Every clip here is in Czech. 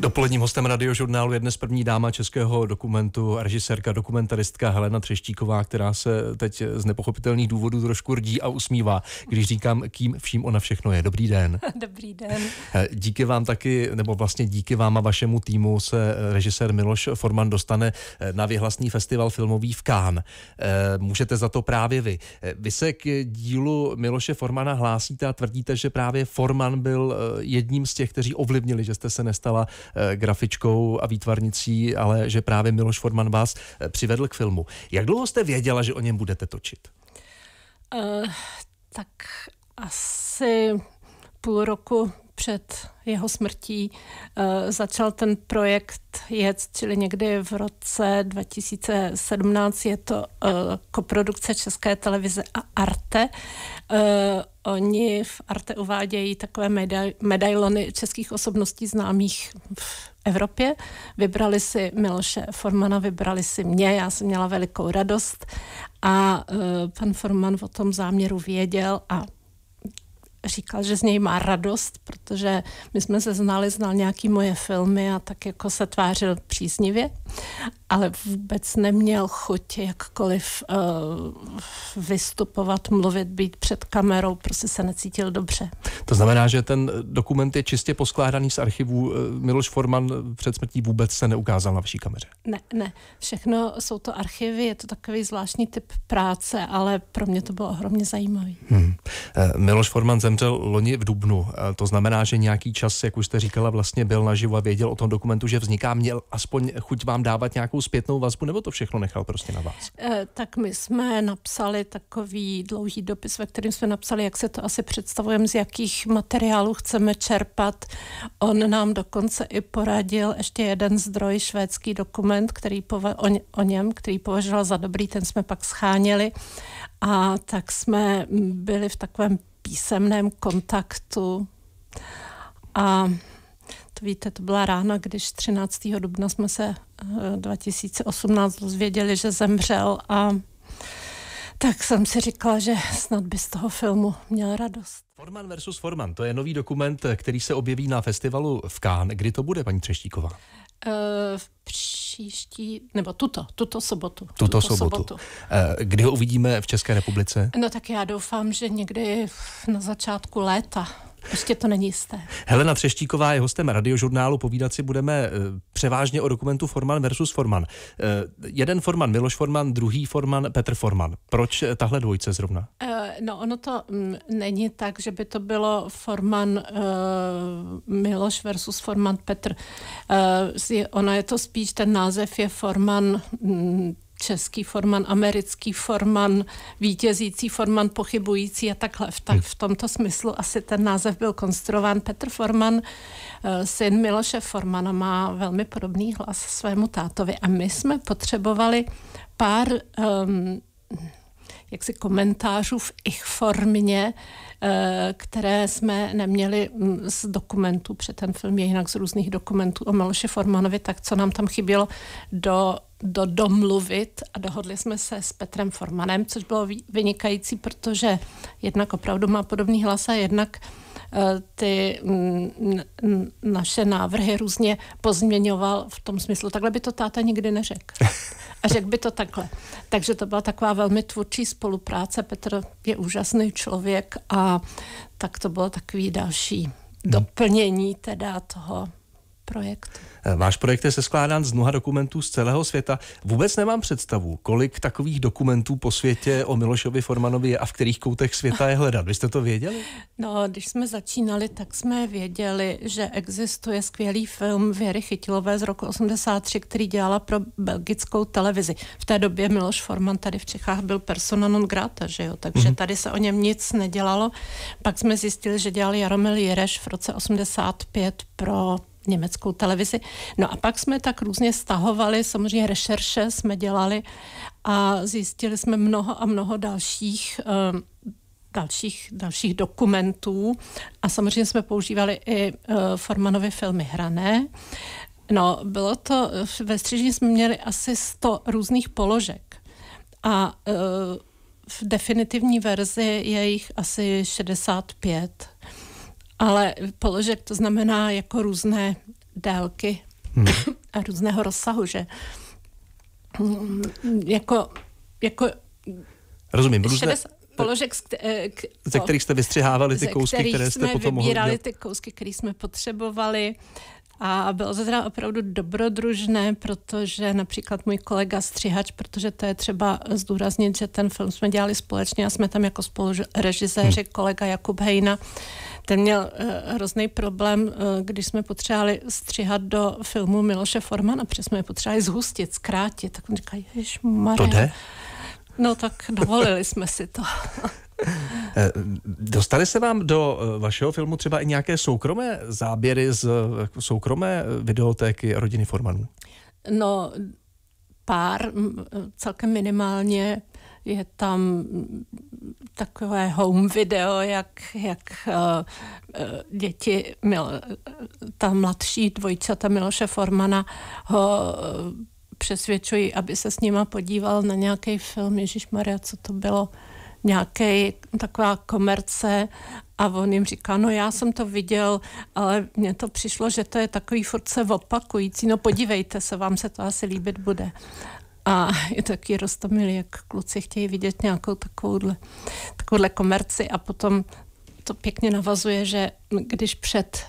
Dopoledním hostem radiožurnálu je dnes první dáma českého dokumentu, režisérka, dokumentaristka Helena Třeštíková, která se teď z nepochopitelných důvodů trošku rdí a usmívá, když říkám, kým vším ona všechno je. Dobrý den. Dobrý den. Eh, díky vám taky, nebo vlastně díky vám a vašemu týmu se eh, režisér Miloš Forman dostane eh, na vyhlasný festival filmový v Kán. Můžete za to právě vy. Vy se k dílu Miloše Formana hlásíte a tvrdíte, že právě Forman byl jedním z těch, kteří ovlivnili, že jste se nestala Eh, grafičkou a výtvarnicí, ale že právě Miloš Forman vás eh, přivedl k filmu. Jak dlouho jste věděla, že o něm budete točit? Uh, tak asi půl roku před jeho smrtí eh, začal ten projekt jet, čili někdy v roce 2017 je to eh, koprodukce České televize a Arte. Eh, oni v Arte uvádějí takové medailony českých osobností známých v Evropě. Vybrali si Miloše Formana, vybrali si mě, já jsem měla velikou radost a pan Forman o tom záměru věděl a říkal, že z něj má radost, protože my jsme se znali, znal nějaký moje filmy a tak jako se tvářil příznivě, ale vůbec neměl chuť jakkoliv uh, vystupovat, mluvit, být před kamerou, prostě se necítil dobře. To znamená, že ten dokument je čistě poskládaný z archivů. Eh, Miloš Forman před smrtí vůbec se neukázal na vaší kameře. Ne, ne. Všechno jsou to archivy, je to takový zvláštní typ práce, ale pro mě to bylo ohromně zajímavé. Hmm. Eh, Miloš Forman zem zemřel loni v Dubnu. E, to znamená, že nějaký čas, jak už jste říkala, vlastně byl naživo a věděl o tom dokumentu, že vzniká. Měl aspoň chuť vám dávat nějakou zpětnou vazbu, nebo to všechno nechal prostě na vás? E, tak my jsme napsali takový dlouhý dopis, ve kterém jsme napsali, jak se to asi představujeme, z jakých materiálů chceme čerpat. On nám dokonce i poradil ještě jeden zdroj, švédský dokument, který pova- o, o něm, který považoval za dobrý, ten jsme pak scháněli. A tak jsme byli v takovém písemném kontaktu. A to víte, to byla rána, když 13. dubna jsme se 2018 eh, dozvěděli, že zemřel a tak jsem si říkala, že snad by z toho filmu měl radost. Forman versus Forman, to je nový dokument, který se objeví na festivalu v Cannes. Kdy to bude, paní Třeštíková? Eh, v příští, nebo tuto, tuto sobotu. Tuto, tuto sobotu. sobotu. Eh, kdy ho uvidíme v České republice? No tak já doufám, že někdy na začátku léta. Prostě to není jisté. Helena Třeštíková je hostem radiožurnálu. Povídat si budeme eh, převážně o dokumentu Forman versus Forman. Eh, jeden Forman Miloš Forman, druhý Forman Petr Forman. Proč eh, tahle dvojice zrovna? No ono to mm, není tak, že by to bylo Forman Miloš versus Forman Petr. Ona je to spíš, ten název je Forman mm, český forman, americký forman, vítězící forman, pochybující a takhle. V, tak, hm. v tomto smyslu asi ten název byl konstruován. Petr Forman, eh, syn Miloše Formana, má velmi podobný hlas svému tátovi a my jsme potřebovali pár um, jaksi komentářů v ich formě, uh, Eh, které jsme neměli mm, z dokumentů, protože ten film je jinak z různých dokumentů o Miloše Formanovi, tak co nám tam chybělo do do domluvit a dohodli jsme se s Petrem Formanem, což bylo vynikající, protože jednak opravdu má podobný hlas a jednak uh, Eh, ty mm, naše návrhy různě pozměňoval v tom smyslu, takhle by to táta nikdy neřekl. A řekl by to takhle. Takže to byla taková velmi tvůrčí spolupráce. Petr je úžasný člověk a tak to bylo takový další hmm. doplnění teda toho projekt? Eh, váš projekt je seskládán z mnoha dokumentů z celého světa. Vůbec nemám představu, kolik takových dokumentů po světě o Milošovi Formanovi je a v kterých koutech světa je hledat. Vy jste to věděli? No, když jsme začínali, tak jsme věděli, že existuje skvělý film Věry Chytilové z roku 83, který dělala pro belgickou televizi. V té době Miloš Forman tady v Čechách byl persona non grata, že jo? takže mm-hmm. tady se o něm nic nedělalo. Pak jsme zjistili, že dělal Jaromil Jereš v roce 85 pro německou televizi. No a pak jsme tak různě stahovali, samozřejmě rešerše jsme dělali a zjistili jsme mnoho a mnoho dalších eh, dalších, dalších dokumentů a samozřejmě jsme používali i uh, Formanovy filmy hrané. No, bylo to, ve střižni jsme měli asi 100 různých položek a eh, v definitivní verzi je jich asi 65 ale položek to znamená jako různé délky hmm. a různého rozsahu, že hmm, jako, jako Rozumím, různé... položek, eh, k, ze kterých jste vystřihávali ty kousky, které jste potom mohli udělat. ty kousky, které jsme potřebovali. A bylo to teda opravdu dobrodružné, protože například můj kolega Střihač, protože to je třeba zdůraznit, že ten film jsme dělali společně a jsme tam jako režiséři, hmm. kolega Jakub Hejna, ten měl uh, hrozný problém, uh, když jsme potřebovali stříhat do filmu Miloše Formana, protože jsme je potřebovali zhustit, zkrátit. Tak on říká, Maria. To jde? No tak dovolili jsme si to. Eh, Dostali se vám do vašeho filmu třeba i nějaké soukromé záběry z soukromé videotéky rodiny Formanů? No, pár, celkem minimálně je tam takové home video, jak, jak eh, eh, děti, Mil, ta mladší dvojčata Miloše Formana ho eh, přesvědčují, aby se s nima podíval na nějaký film. Ježíš Maria, co to bylo? nějaký taková komerce a on jim říká, no já jsem to viděl, ale mně to přišlo, že to je takový furt se opakující, no podívejte se, vám se to asi líbit bude a je taky roztomilý, jak kluci chtějí vidět nějakou takovouhle, takovouhle komerci a potom to pěkně navazuje, že když před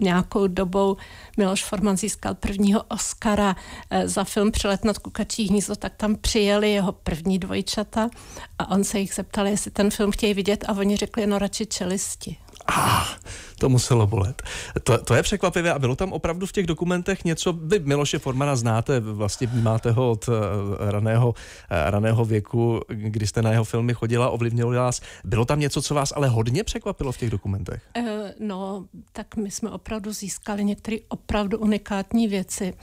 nějakou dobou Miloš Forman získal prvního Oscara eh, za film Přelet nad kukačí hnízdo, tak tam přijeli jeho první dvojčata a on se jich zeptal, jestli ten film chtějí vidět a oni řekli, no radši čelisti. Ah, to muselo bolet. To, to je překvapivé a bylo tam opravdu v těch dokumentech něco, vy Miloše Formana znáte, vlastně vnímáte ho od eh, raného, eh, raného věku, kdy jste na jeho filmy chodila, ovlivnilo vás. Bylo tam něco, co vás ale hodně překvapilo v těch dokumentech? Eh, no, tak my jsme opravdu získali některé opravdu unikátní věci.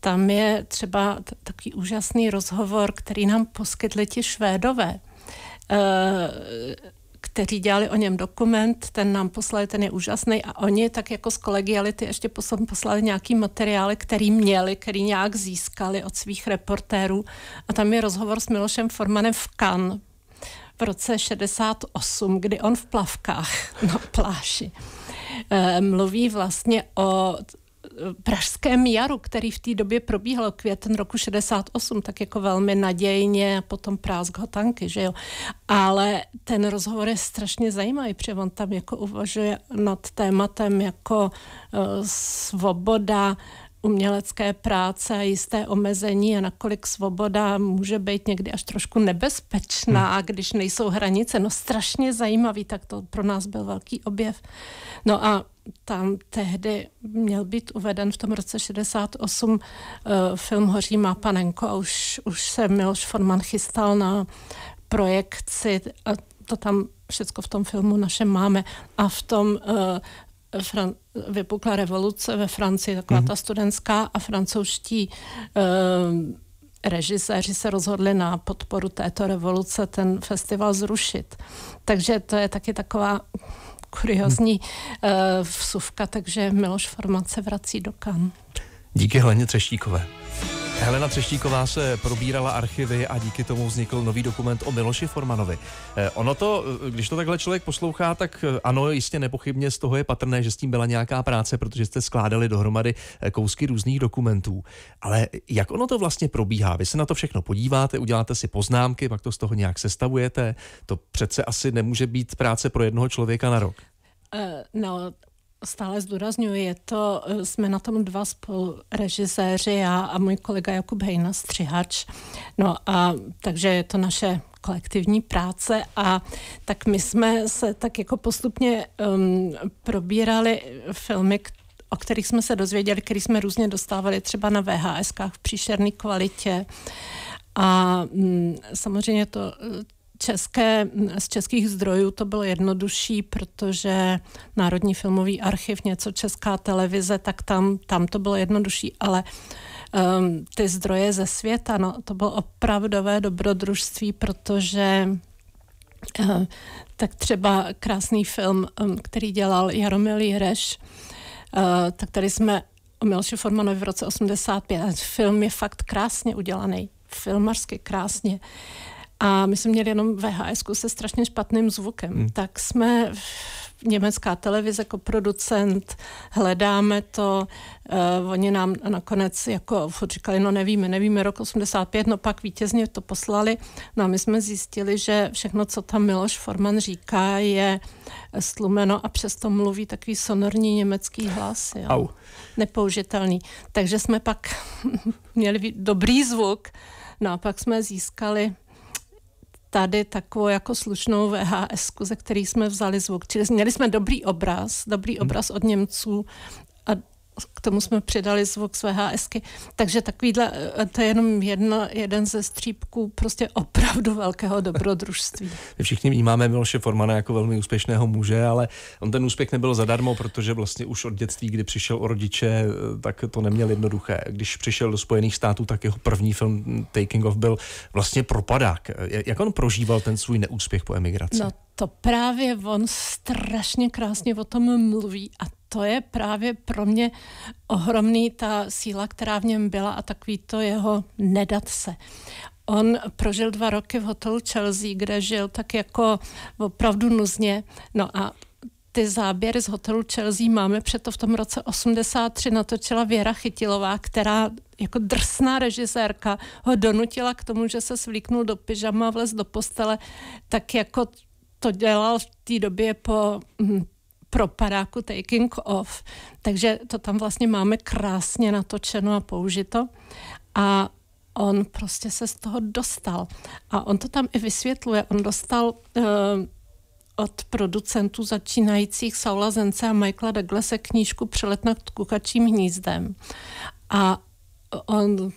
Tam je třeba t- takový úžasný rozhovor, který nám poskytli ti Švédové kteří dělali o něm dokument, ten nám poslali, ten je úžasný a oni tak jako z kolegiality ještě poslali nějaký materiály, který měli, který nějak získali od svých reportérů a tam je rozhovor s Milošem Formanem v Cannes v roce 68, kdy on v plavkách na pláži eh, mluví vlastně o pražském jaru, který v té době probíhal květen roku 68, tak jako velmi nadějně a potom ho tanky, že jo. Ale ten rozhovor je strašně zajímavý, protože on tam jako uvažuje nad tématem jako uh, svoboda, umělecké práce jisté omezení a nakolik svoboda může být někdy až trošku nebezpečná, hmm. když nejsou hranice. No strašně zajímavý, tak to pro nás byl velký objev. No a tam tehdy měl být uveden v tom roce 68 uh, eh, film Hoří má panenko a už, už se Miloš Forman chystal na projekci a to tam všecko v tom filmu našem máme. A v tom uh, Fran- vypukla revoluce ve Francii, taková mm-hmm. ta studentská a francouzští um, režiséři se rozhodli na podporu této revoluce ten festival zrušit. Takže to je taky taková kuriozní hmm. uh, vsuvka, takže Miloš Forman se vrací do Kan. Díky Heleně Třeštíkové. Helena Třeštíková se probírala archivy a díky tomu vznikl nový dokument o Miloši Formanovi. Eh, ono to, eh, když to takhle člověk poslouchá, tak eh, ano, jistě nepochybně z toho je patrné, že s tím byla nějaká práce, protože jste skládali dohromady kousky různých dokumentů. Ale jak ono to vlastně probíhá? Vy se na to všechno podíváte, uděláte si poznámky, pak to z toho nějak sestavujete. To přece asi nemůže být práce pro jednoho člověka na rok. No, Stále zdůrazňuji, je to, eh, jsme na tom dva režiséři, já a můj kolega Jakub Hejna, střihač. No a takže je to naše kolektivní práce a tak my jsme se tak jako postupně um, probírali filmy, o kterých jsme se dozvěděli, který jsme různě dostávali třeba na VHS v příšerný kvalitě. A um, samozřejmě to eh, české, z českých zdrojů to bylo jednodušší, protože Národní filmový archiv, něco česká televize, tak tam, tam to bylo jednodušší, ale um, ty zdroje ze světa, no, to bylo opravdové dobrodružství, protože uh, tak třeba krásný film, um, který dělal Jaromil Jireš, uh, eh, tak tady jsme o Milši Formanovi v roce 85. Film je fakt krásně udělaný, filmařsky krásně. Uh, a my jsme měli jenom VHS se strašně špatným zvukem. Hmm. Tak jsme německá televize jako producent, hledáme to, uh, oni nám nakonec jako říkali, no nevíme, nevíme, rok 85, no pak vítězně to poslali, no a my jsme zjistili, že všechno, co tam Miloš Forman říká, je slumeno a přesto mluví takový sonorní německý hlas, jo. Au. nepoužitelný. Takže jsme pak měli dobrý zvuk, no a pak jsme získali tady takovou jako slušnou VHS, ze který jsme vzali zvuk. Čili měli jsme dobrý obraz, dobrý hmm. obraz od Němců a k tomu jsme přidali zvuk své HSky. Takže takovýhle, eh, to je jenom jedna, jeden ze střípků prostě opravdu velkého dobrodružství. My všichni vnímáme Miloše Formana jako velmi úspěšného muže, ale on ten úspěch nebyl zadarmo, protože vlastně už od dětství, kdy přišel o rodiče, eh, tak to neměl jednoduché. Když přišel do Spojených států, tak jeho první film hm, Taking Off byl vlastně propadák. Jak on prožíval ten svůj neúspěch po emigraci? No to právě on strašně krásně o tom mluví a to je právě pro mě ohromný ta síla, která v něm byla a takový to jeho nedat se. On prožil dva roky v hotelu Chelsea, kde žil tak jako opravdu nuzně. No a ty záběry z hotelu Chelsea máme, přeto v tom roce 83 natočila Věra Chytilová, která jako drsná režisérka ho donutila k tomu, že se svlíknul do pyžama, vlez do postele, tak jako to dělal v té době po hm, pro paráku Taking Off. Takže to tam vlastně máme krásně natočeno a použito. A on prostě se z toho dostal. A on to tam i vysvětluje. On dostal uh, od producentů začínajících Saula Zence a Michaela Douglase knížku Přelet nad kukačím hnízdem. A on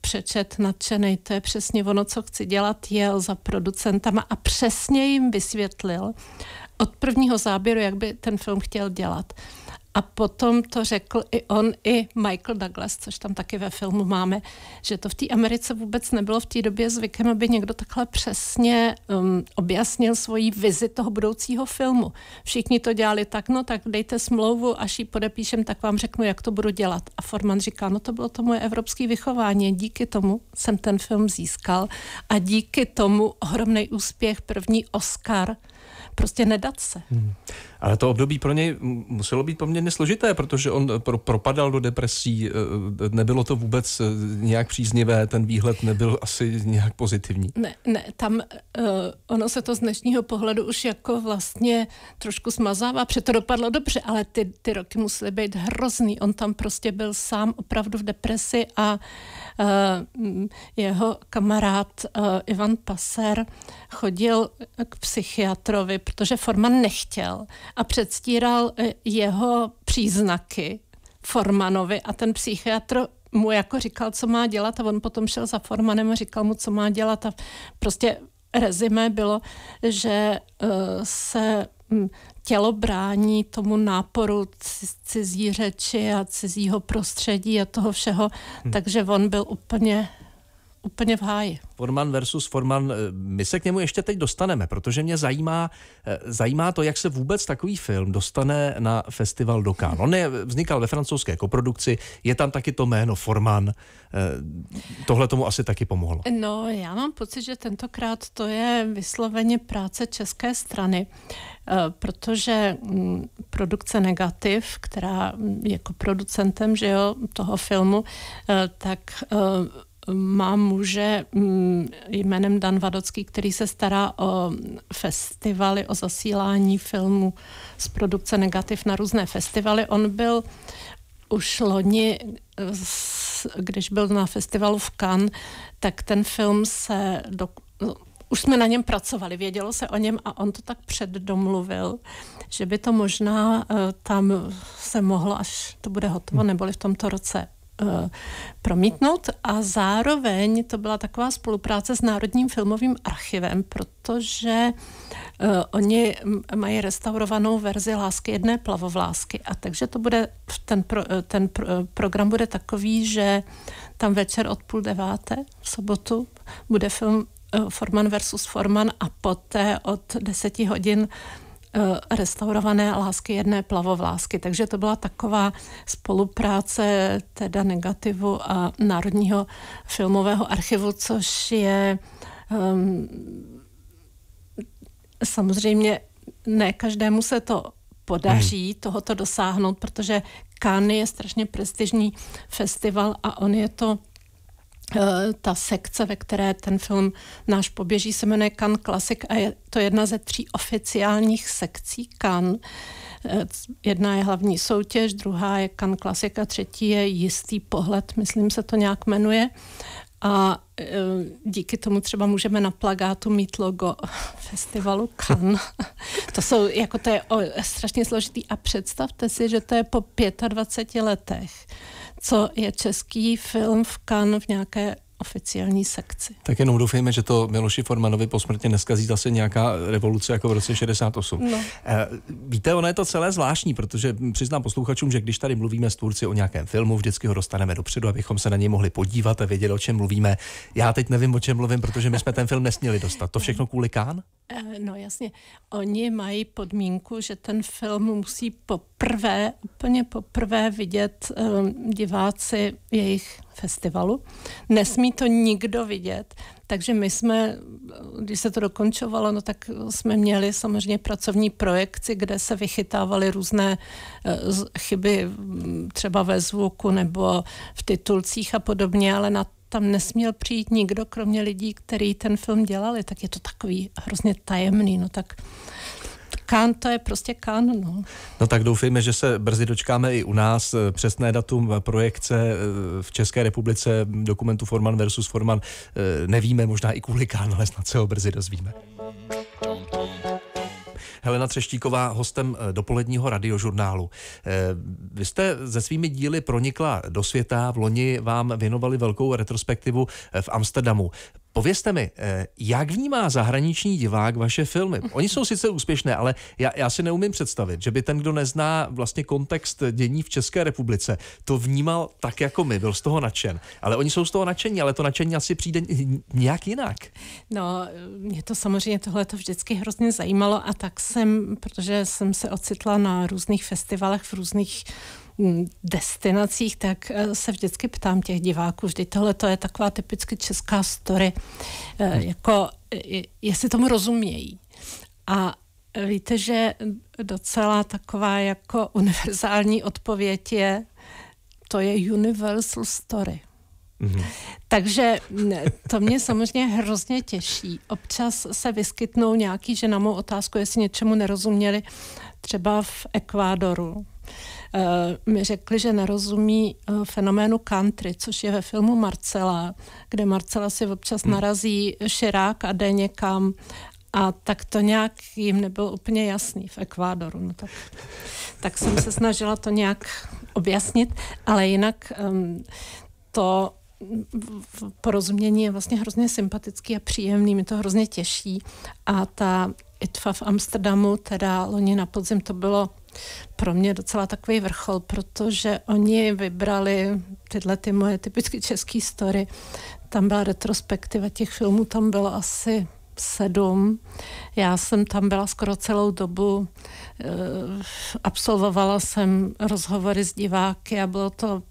přečet nadšený, to je přesně ono, co chci dělat, jel za producentama a přesně jim vysvětlil, od prvního záběru, jak by ten film chtěl dělat. A potom to řekl i on, i Michael Douglas, což tam taky ve filmu máme, že to v té Americe vůbec nebylo v té době zvykem, aby někdo takhle přesně um, objasnil svoji vizi toho budoucího filmu. Všichni to dělali tak, no tak dejte smlouvu, až ji podepíšem, tak vám řeknu, jak to budu dělat. A Forman říká, no to bylo to moje evropské vychování, díky tomu jsem ten film získal a díky tomu ohromný úspěch, první Oscar – prostě nedat se. Hmm. Ale to období pro něj muselo být poměrně složité, protože on eh, pro, propadal do depresí, eh, eh, nebylo to vůbec nějak příznivé, ten výhled nebyl asi nějak pozitivní. Ne, ne, tam uh, ono se to z dnešního pohledu už jako vlastně trošku smazává, to dopadlo dobře, ale ty, ty roky musely být hrozný. On tam prostě byl sám opravdu v depresi a uh, jeho kamarád uh, Ivan Paser chodil k psychiatrovi, protože Forman nechtěl a předstíral eh, jeho příznaky Formanovi a ten psychiatr mu jako říkal, co má dělat a on potom šel za Formanem a říkal mu, co má dělat a prostě rezime bylo, že eh, se hm, tělo brání tomu náporu cizí řeči a cizího prostředí a toho všeho, hmm. takže on byl úplně úplně v háji. Forman versus Forman, eh, my se k němu ještě teď dostaneme, protože mě zajímá, eh, zajímá to, jak se vůbec takový film dostane na festival do Cannes. On je, vznikal ve francouzské koprodukci, je tam taky to jméno Forman, eh, tohle tomu asi taky pomohlo. No, já mám pocit, že tentokrát to je vysloveně práce české strany, protože mm, produkce Negativ, která jako producentem že jo, toho filmu, tak mám muže mm, jménem Dan Vadocký, který se stará o festivaly, o zasílání filmů z produkce Negativ na různé festivaly. On byl už loni, když byl na festivalu v Cannes, tak ten film se do, už jsme na něm pracovali, vědělo se o něm a on to tak předdomluvil, že by to možná eh, tam se mohlo, až to bude hotovo, hmm. neboli v tomto roce Eh, promítnout a zároveň to byla taková spolupráce s Národním filmovým archivem, protože uh, oni mají restaurovanou verzi Lásky jedné plavovlásky a takže to bude, ten, pro, eh, ten pro, program bude takový, že tam večer od půl deváté v sobotu bude film uh, Forman versus Forman a poté od deseti hodin uh, Eh, restaurované lásky jedné plavovlásky. Takže to byla taková spolupráce teda negativu a Národního filmového archivu, což je um, samozřejmě ne každému se to podaří hmm. tohoto dosáhnout, protože Cannes je strašně prestižní festival a on je to Eh, ta sekce, ve které ten film náš poběží, se jmenuje Kan Classic a je to jedna ze tří oficiálních sekcí Kan. Eh, jedna je hlavní soutěž, druhá je Kan Classic a třetí je jistý pohled, myslím se to nějak jmenuje. A eh, díky tomu třeba můžeme na plagátu mít logo festivalu kan. To jsou, jako to je o, strašně složitý a představte si, že to je po 25 letech co je český film v Cannes v nějaké oficiální sekci. Tak jenom doufejme, že to Miloši Formanovi posmrtně neskazí zase nějaká revoluce jako v roce 68. No. Eh, víte, ono je to celé zvláštní, protože přiznám posluchačům, že když tady mluvíme s Turci o nějakém filmu, vždycky ho dostaneme dopředu, abychom se na něj mohli podívat a vědět, o čem mluvíme. Já teď nevím, o čem mluvím, protože my jsme ten film nesměli dostat. To všechno kvůli Kán? Eh, no jasně. Oni mají podmínku, že ten film musí poprvé, úplně poprvé vidět um, diváci jejich festivalu. Nesmí to nikdo vidět, takže my jsme, když se to dokončovalo, no tak jsme měli samozřejmě pracovní projekci, kde se vychytávaly různé e, chyby třeba ve zvuku nebo v titulcích a podobně, ale na tam nesměl přijít nikdo, kromě lidí, který ten film dělali, tak je to takový hrozně tajemný. No tak Kan to je prostě kan, no. No tak doufejme, že se brzy dočkáme i u nás. Přesné datum projekce eh, v České republice dokumentu Forman versus Forman eh, nevíme, možná i kvůli kan, ale snad se ho brzy dozvíme. Helena Třeštíková, hostem eh, dopoledního radiožurnálu. Vy jste se svými díly pronikla do světa, v loni vám věnovali velkou retrospektivu v Amsterdamu. Povězte mi, eh, jak vnímá zahraniční divák vaše filmy? Oni jsou sice úspěšné, ale já, já si neumím představit, že by ten, kdo nezná vlastně kontext dění v České republice, to vnímal tak jako my, byl z toho nadšen. Ale oni jsou z toho nadšení, ale to nadšení asi přijde nějak jinak. No, mě to samozřejmě tohle to vždycky hrozně zajímalo a tak jsem, protože jsem se ocitla na různých festivalech v různých Mm, destinacích, tak eh, se vždycky ptám těch diváků, vždy tohle to je taková typicky česká story, eh, hmm. jako eh, jestli tomu rozumějí. A víte, že docela taková jako univerzální odpověď je, to je universal story. Mm-hmm. Takže mm, to mě samozřejmě hrozně těší. Občas se vyskytnou nějaký, že na mou otázku, jestli něčemu nerozuměli, třeba v Ekvádoru Eh, mi řekli, že nerozumí eh, fenoménu country, což je ve filmu Marcela, kde Marcela si občas hmm. narazí širák a jde někam a tak to nějak jim nebylo úplně jasný v Ekvádoru. No tak, tak jsem se snažila to nějak objasnit, ale jinak um, to porozumění je vlastně hrozně sympatický a příjemný, mi to hrozně těší a ta ITFA v Amsterdamu, teda loni na podzim, to bylo pro mě docela takový vrchol, protože oni vybrali tyhle ty moje typicky české story. Tam byla retrospektiva těch filmů, tam bylo asi sedm. Já jsem tam byla skoro celou dobu, eh, absolvovala jsem rozhovory s diváky a bylo to,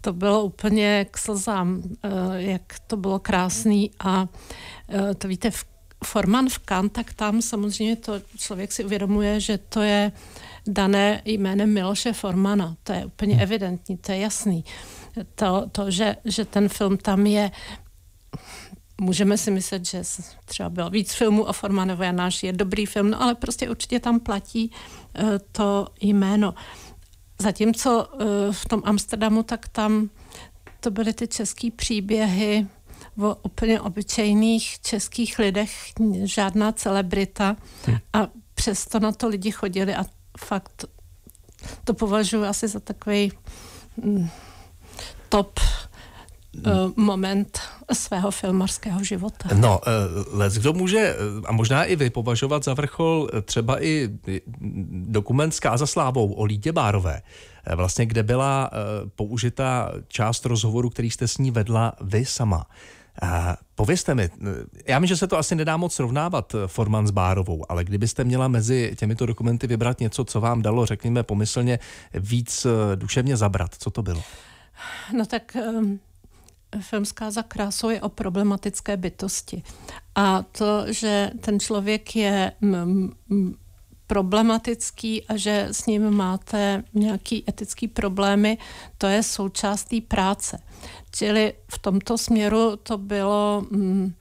to bylo úplně k slzám, eh, jak to bylo krásný a eh, to víte, v Forman v Kan, tak tam samozřejmě to člověk si uvědomuje, že to je dané jménem Miloše Formana. To je úplně hmm. evidentní, to je jasný. To, to že, že ten film tam je, můžeme si myslet, že třeba bylo víc filmů o Formanovi a náš je dobrý film, no ale prostě určitě tam platí uh, to jméno. Zatímco uh, v tom Amsterdamu, tak tam to byly ty české příběhy, o úplně obyčejných českých lidech žádná celebrita hmm. a přesto na to lidi chodili a fakt to považuji asi za takový hm, top hm. Eh, moment svého filmarského života. No, eh, lec kdo může, eh, a možná i vy, považovat za vrchol třeba i dokument Skáza Slávou o Lídě Bárové, vlastně kde byla použita část rozhovoru, který jste s ní vedla vy sama. Povězte mi, já vím, že se to asi nedá moc srovnávat eh, Forman s Bárovou, ale kdybyste měla mezi těmito dokumenty vybrat něco, co vám dalo, řekněme pomyslně, víc eh, duševně zabrat, co to bylo? No tak um, ehm, filmská za krásou je o problematické bytosti. A to, že ten člověk je m- m- problematický a že s ním máte nějaký etický problémy, to je součástí práce. Čili v tomto směru to bylo mm,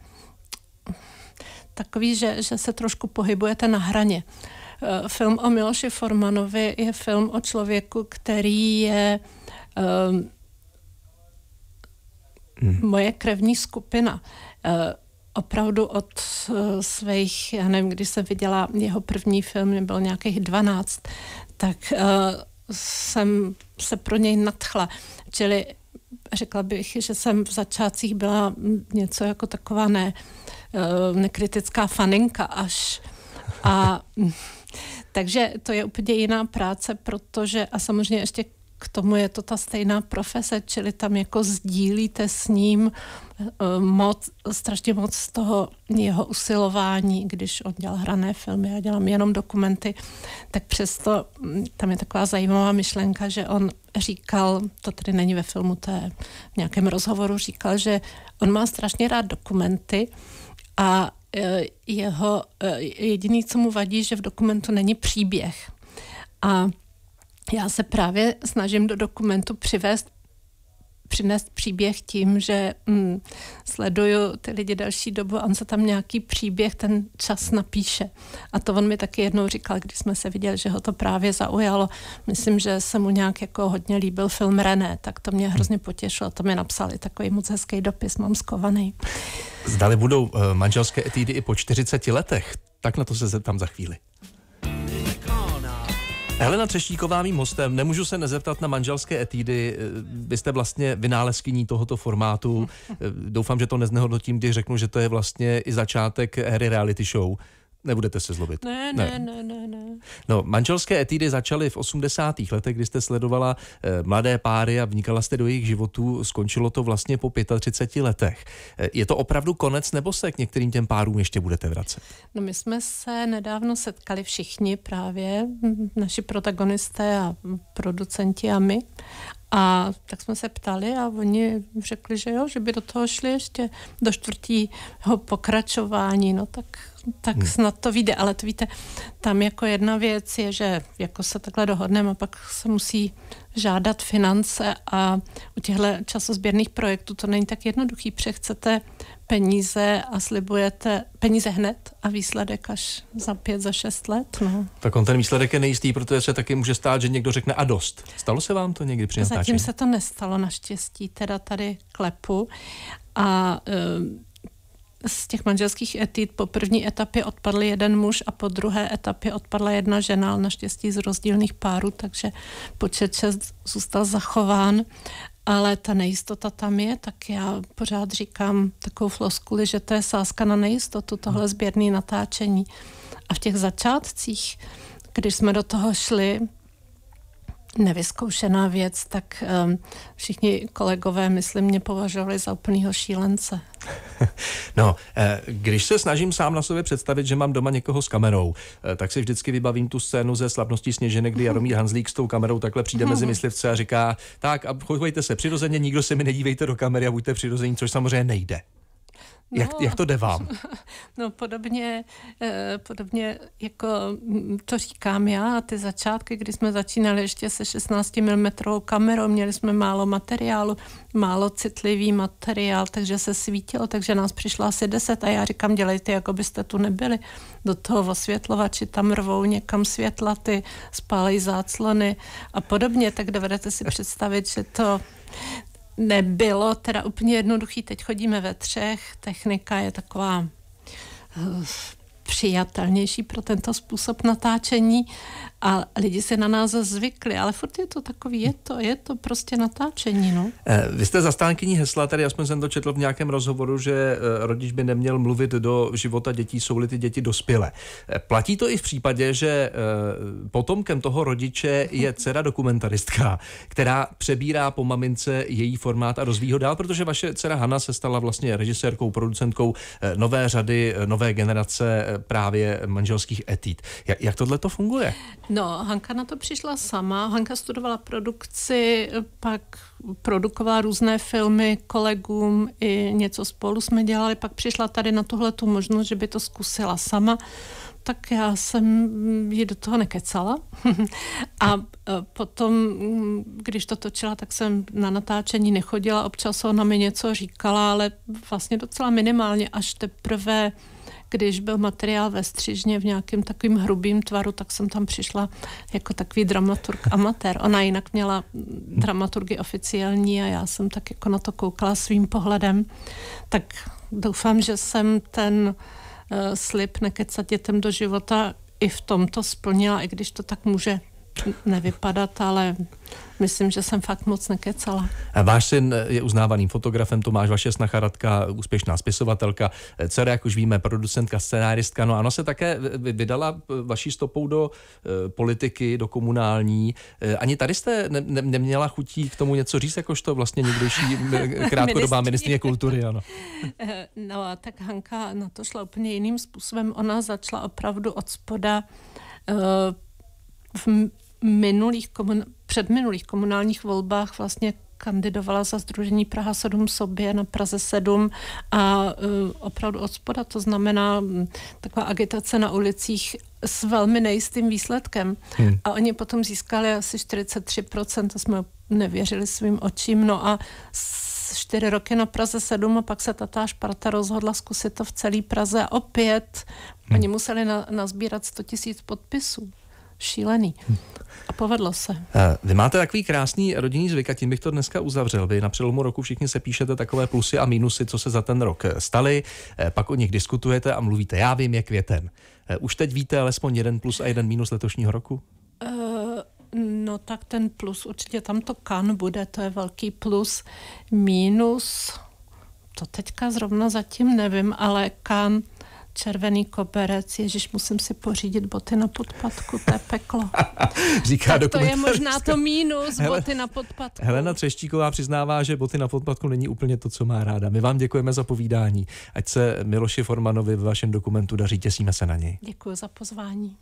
takový, že, že se trošku pohybujete na hraně. E, film o Miloši Formanovi je film o člověku, který je um, moje krevní skupina. Uh, opravdu od eh, svých, já nevím, když jsem viděla jeho první film, mě bylo nějakých 12, tak uh, jsem se pro něj nadchla. Čili řekla bych, že jsem v začátcích byla něco jako taková ne, eh, nekritická faninka až. A, takže to je úplně jiná práce, protože a samozřejmě ještě k tomu je to ta stejná profese, čili tam jako sdílíte s ním eh, moc, strašně moc z toho jeho usilování, když on dělal hrané filmy, já dělám jenom dokumenty, tak přesto mm, tam je taková zajímavá myšlenka, že on říkal, to tedy není ve filmu, to je v nějakém rozhovoru, říkal, že on má strašně rád dokumenty a eh, jeho eh, jediný, co mu vadí, že v dokumentu není příběh. A já se právě snažím do dokumentu přivést přinést příběh tím, že mm, sleduju ty lidi další dobu a on se tam nějaký příběh ten čas napíše. A to on mi taky jednou říkal, když jsme se viděli, že ho to právě zaujalo. Myslím, že se mu nějak jako hodně líbil film René, tak to mě hrozně potěšilo. To mi napsali takový moc hezký dopis, mám skovaný. Zdali budou eh, manželské etídy i po 40 letech? Tak na to se zeptám za chvíli. Helena Třeštíková, mým hostem, nemůžu se nezeptat na manželské etídy. Vy jste vlastně vynálezkyní tohoto formátu. Doufám, že to neznehodnotím, když řeknu, že to je vlastně i začátek éry reality show. Nebudete se zlobit. Ne, ne, ne, ne, ne. No, manželské etidy začaly v 80. letech, kdy jste sledovala e, mladé páry a vnikala jste do jejich životů. Skončilo to vlastně po 35 letech. E, je to opravdu konec, nebo se k některým těm párům ještě budete vracet? No, my jsme se nedávno setkali všichni právě, naši protagonisté a producenti a my. A tak jsme se ptali a oni řekli, že jo, že by do toho šli ještě do čtvrtího pokračování. No tak tak hmm. snad to vyjde, ale to víte, tam jako jedna věc je, že jako se takhle dohodneme a pak se musí žádat finance a u těchto časozběrných projektů to není tak jednoduchý, protože chcete peníze a slibujete peníze hned a výsledek až za pět, za šest let. No. Tak on ten výsledek je nejistý, protože se taky může stát, že někdo řekne a dost. Stalo se vám to někdy při natáčení? Zatím se to nestalo naštěstí, teda tady klepu a z těch manželských etit po první etapě odpadl jeden muž a po druhé etapě odpadla jedna žena, ale naštěstí z rozdílných párů, takže počet šest zůstal zachován. Ale ta nejistota tam je, tak já pořád říkám takovou floskuli, že to je sázka na nejistotu, tohle sběrné natáčení. A v těch začátcích, když jsme do toho šli, nevyzkoušená věc, tak um, všichni kolegové, myslím, mě považovali za úplného šílence. no, eh, když se snažím sám na sobě představit, že mám doma někoho s kamerou, eh, tak si vždycky vybavím tu scénu ze slavností sněženek, kdy Jaromír Hanzlík s tou kamerou takhle přijde mezi mhm. myslivce a říká, tak a chovejte se přirozeně, nikdo se mi nedívejte do kamery a buďte přirození, což samozřejmě nejde. No, jak, jak to jde vám? No podobně, eh, podobně jako mm, to říkám já, ty začátky, kdy jsme začínali ještě se 16 mm kamerou, měli jsme málo materiálu, málo citlivý materiál, takže se svítilo, takže nás přišlo asi 10 a já říkám, dělejte, jako byste tu nebyli. Do toho osvětlovači tam rvou někam světla, ty spálej záclony a podobně, tak dovedete si představit, že to nebylo teda úplně jednoduchý. Teď chodíme ve třech, technika je taková eh, přijatelnější pro tento způsob natáčení a lidi se na nás zvykli, ale furt je to takový, je to, je to prostě natáčení, no. Eh, vy jste zastánkyní hesla, tady aspoň jsem to četl v nějakém rozhovoru, že eh, rodič by neměl mluvit do života dětí, jsou ty děti dospělé. Eh, platí to i v případě, že potomkem toho rodiče je dcera dokumentaristka, která přebírá po mamince její formát a rozvíjí ho dál, protože vaše dcera Hanna se stala vlastně režisérkou, producentkou nové řady, nové generace právě manželských etít. Jak, jak tohle to funguje? No, Hanka na to přišla sama. Hanka studovala produkci, pak produkovala různé filmy kolegům i něco spolu jsme dělali, pak přišla tady na tuhle tu možnost, že by to zkusila sama tak já jsem ji do toho nekecala. a e, potom, když to točila, tak jsem na natáčení nechodila, občas ona mi něco říkala, ale vlastně docela minimálně, až teprve když byl materiál ve střižně v nějakém takovým hrubým tvaru, tak jsem tam přišla jako takový dramaturg amatér. Ona jinak měla dramaturgy oficiální a já jsem tak jako na to koukala svým pohledem. Tak doufám, že jsem ten uh, slib nekecat dětem do života i v tomto splnila, i když to tak může nevypadat, ale myslím, že jsem fakt moc nekecala. Váš syn je uznávaným fotografem, Tomáš, vaše snacharatka, úspěšná spisovatelka, dcera, jak už víme, producentka, scenáristka, no ano, se také vydala eh, vaší stopou do eh, politiky, do komunální. Eh, ani tady jste ne- ne- neměla chutí k tomu něco říct, jakožto vlastně někdejší krátkodobá ministrině kultury, ano. No a tak Hanka na to šla úplně jiným způsobem. Ona začala opravdu od spoda v minulých komun, předminulých komunálních volbách vlastně kandidovala za Združení Praha 7 sobě na Praze 7 a uh, opravdu od spoda, to znamená hm, taková agitace na ulicích s velmi nejistým výsledkem. Hmm. A oni potom získali asi 43%, to jsme nevěřili svým očím, no a čtyři roky na Praze 7 a pak se tatá Šparta rozhodla zkusit to v celé Praze a opět hmm. oni museli na, nazbírat 100 tisíc podpisů šílený. A povedlo se. Eh, vy máte takový krásný rodinný zvyk a tím bych to dneska uzavřel. Vy na přelomu roku všichni se píšete takové plusy a minusy, co se za ten rok eh, staly, eh, pak o nich diskutujete a mluvíte. Já vím, jak květem. Už teď víte alespoň jeden plus a jeden minus letošního roku? No tak ten plus určitě tam to kan bude, to je velký plus. Minus, to teďka zrovna zatím nevím, ale kan červený koberec, ježíš, musím si pořídit boty na podpadku, to je peklo. Říká tak to je možná to mínus, Hele, boty na podpadku. Helena Třeštíková přiznává, že boty na podpadku není úplně to, co má ráda. My vám děkujeme za povídání. Ať se Miloši Formanovi v vašem dokumentu daří, těsíme se na něj. Děkuji za pozvání.